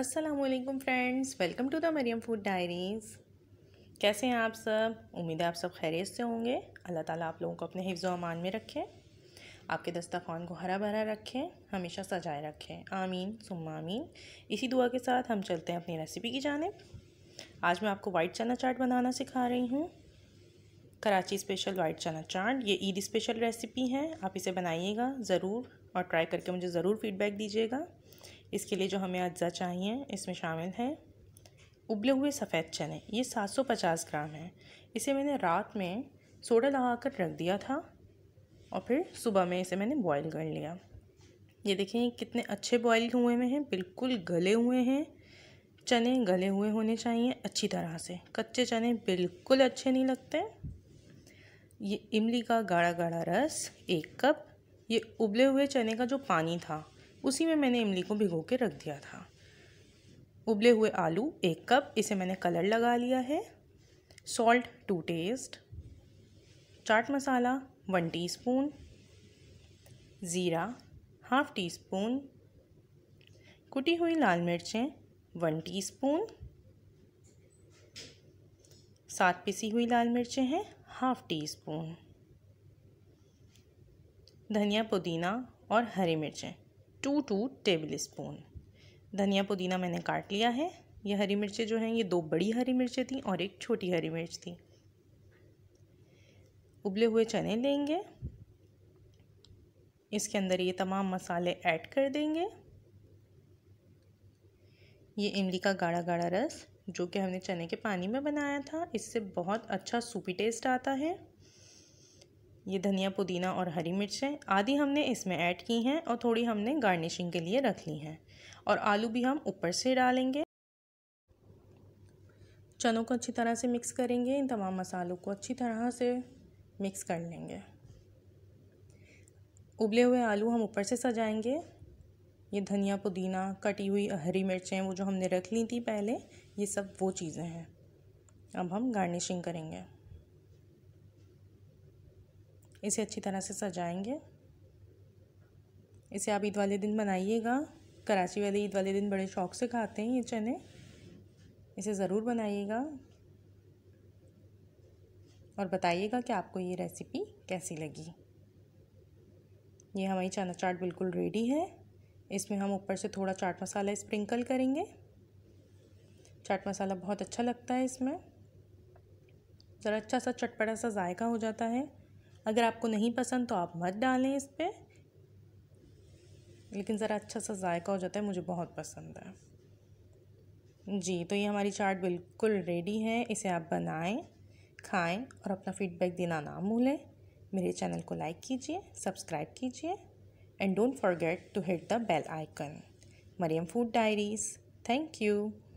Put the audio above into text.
Aslam friends welcome to the Mariyam food diaries कैसे हैं आप सब उम्मीद है आप सब खैरियत से होंगे अल्लाह ताला आप लोगों को अपने हिफ्ज़ अमान में रखें आपके दस्तखान को हरा भरा रखें हमेशा सजाए रखें आमीन सुम्मा आमीन इसी दुआ के साथ हम चलते हैं अपनी रेसिपी की जानब आज मैं आपको वाइट चना चाट बनाना सिखा रही हूँ कराची स्पेशल वाइट चना चाट ये ईद स्पेशल रेसिपी है आप इसे बनाइएगा ज़रूर और ट्राई करके मुझे ज़रूर फीडबैक दीजिएगा इसके लिए जो हमें अज्जा चाहिए इसमें शामिल हैं उबले हुए सफ़ेद चने ये 750 ग्राम है इसे मैंने रात में सोडा लगाकर रख दिया था और फिर सुबह में इसे मैंने बॉईल कर लिया ये देखें कितने अच्छे बॉईल हुए हुए हैं बिल्कुल गले हुए हैं चने गले हुए होने चाहिए अच्छी तरह से कच्चे चने बिल्कुल अच्छे नहीं लगते ये इमली का गाढ़ा गाढ़ा रस एक कप ये उबले हुए चने का जो पानी था उसी में मैंने इमली को भिगो के रख दिया था उबले हुए आलू एक कप इसे मैंने कलर लगा लिया है salt to taste chaat masala one teaspoon ज़ीरा हाफ टी स्पून कुटी हुई लाल मिर्चें वन टीस्पून सात पिसी हुई लाल मिर्चें हैं हाफ टी स्पून धनिया पुदीना और हरी मिर्चें टू टू टेबल स्पून धनिया पुदीना मैंने काट लिया है ये हरी मिर्चें जो हैं ये दो बड़ी हरी मिर्चें थी और एक छोटी हरी मिर्च थी उबले हुए चने लेंगे इसके अंदर ये तमाम मसाले ऐड कर देंगे ये इमली का गाढ़ा गाढ़ा रस जो कि हमने चने के पानी में बनाया था इससे बहुत अच्छा सूपी टेस्ट आता है ये धनिया पुदीना और हरी मिर्चें आदि हमने इसमें ऐड की हैं और थोड़ी हमने गार्निशिंग के लिए रख ली हैं और आलू भी हम ऊपर से डालेंगे चनों को अच्छी तरह से मिक्स करेंगे इन तमाम मसालों को अच्छी तरह से मिक्स कर लेंगे उबले हुए आलू हम ऊपर से सजाएंगे ये धनिया पुदीना कटी हुई हरी मिर्चें वो जो हमने रख ली थी पहले ये सब वो चीज़ें हैं अब हम गार्निशिंग करेंगे इसे अच्छी तरह से सजाएंगे इसे आप ईद वाले दिन बनाइएगा कराची वाले ईद वाले दिन बड़े शौक से खाते हैं ये चने इसे ज़रूर बनाइएगा और बताइएगा कि आपको ये रेसिपी कैसी लगी ये हमारी चना चाट बिल्कुल रेडी है इसमें हम ऊपर से थोड़ा चाट मसाला स्प्रिंकल करेंगे चाट मसाला बहुत अच्छा लगता है इसमें ज़रा अच्छा सा चटपटा सा जायका हो जाता है अगर आपको नहीं पसंद तो आप मत डालें इस पर लेकिन ज़रा अच्छा सा जायका हो जाता है मुझे बहुत पसंद है जी तो ये हमारी चाट बिल्कुल रेडी है इसे आप बनाएं खाएं और अपना फीडबैक देना ना भूलें मेरे चैनल को लाइक कीजिए सब्सक्राइब कीजिए and don't forget to hit the bell icon Mariyam food diaries thank you